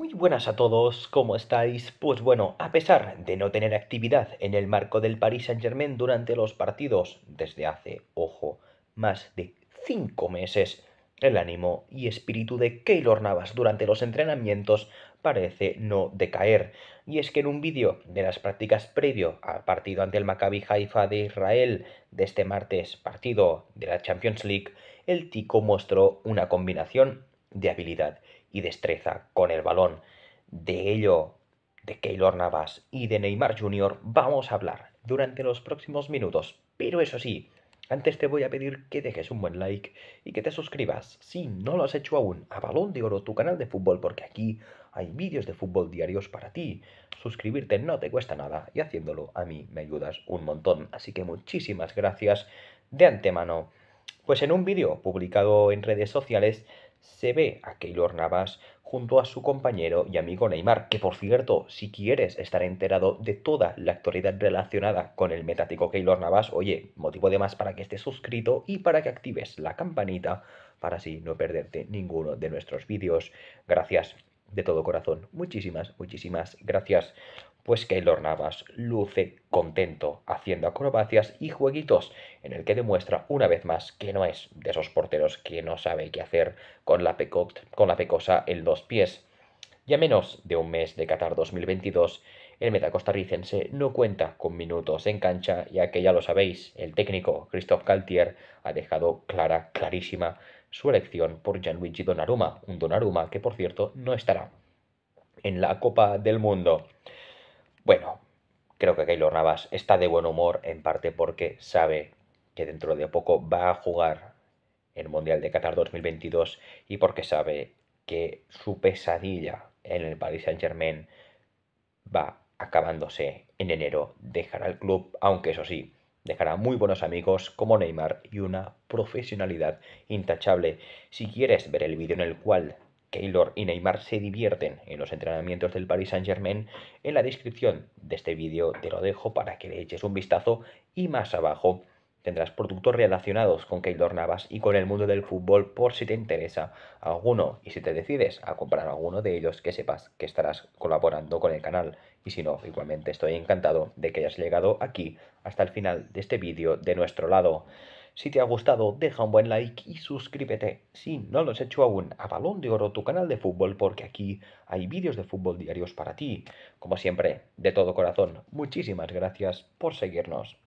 Muy buenas a todos, ¿cómo estáis? Pues bueno, a pesar de no tener actividad en el marco del Paris Saint-Germain durante los partidos desde hace, ojo, más de 5 meses, el ánimo y espíritu de Keylor Navas durante los entrenamientos parece no decaer. Y es que en un vídeo de las prácticas previo al partido ante el Maccabi Haifa de Israel de este martes, partido de la Champions League, el Tico mostró una combinación de habilidad y destreza con el balón. De ello, de Keylor Navas y de Neymar Jr. vamos a hablar durante los próximos minutos. Pero eso sí, antes te voy a pedir que dejes un buen like y que te suscribas, si no lo has hecho aún, a Balón de Oro, tu canal de fútbol, porque aquí hay vídeos de fútbol diarios para ti. Suscribirte no te cuesta nada y haciéndolo a mí me ayudas un montón. Así que muchísimas gracias de antemano. Pues en un vídeo publicado en redes sociales se ve a Keylor Navas junto a su compañero y amigo Neymar, que por cierto, si quieres estar enterado de toda la actualidad relacionada con el metático Keylor Navas, oye, motivo de más para que estés suscrito y para que actives la campanita para así no perderte ninguno de nuestros vídeos. Gracias de todo corazón. Muchísimas, muchísimas gracias pues Keylor Navas luce contento haciendo acrobacias y jueguitos en el que demuestra una vez más que no es de esos porteros que no sabe qué hacer con la, pecosa en los pies. Y a menos de un mes de Qatar 2022, el metacostarricense no cuenta con minutos en cancha, ya que ya lo sabéis, el técnico Christophe Galtier ha dejado clara, clarísima su elección por Gianluigi Donnarumma, un Donnarumma que por cierto no estará en la Copa del Mundo. Bueno, creo que Keylor Navas está de buen humor en parte porque sabe que dentro de poco va a jugar el Mundial de Qatar 2022 y porque sabe que su pesadilla en el Paris Saint Germain va acabándose en enero. Dejará el club, aunque eso sí, dejará muy buenos amigos como Neymar y una profesionalidad intachable. Si quieres ver el vídeo en el cual Keylor y Neymar se divierten en los entrenamientos del Paris Saint Germain, en la descripción de este vídeo te lo dejo para que le eches un vistazo y más abajo tendrás productos relacionados con Keylor Navas y con el mundo del fútbol por si te interesa alguno y si te decides a comprar alguno de ellos que sepas que estarás colaborando con el canal y si no, igualmente estoy encantado de que hayas llegado aquí hasta el final de este vídeo de nuestro lado. Si te ha gustado, deja un buen like y suscríbete si no lo has hecho aún a Balón de Oro, tu canal de fútbol, porque aquí hay vídeos de fútbol diarios para ti. Como siempre, de todo corazón, muchísimas gracias por seguirnos.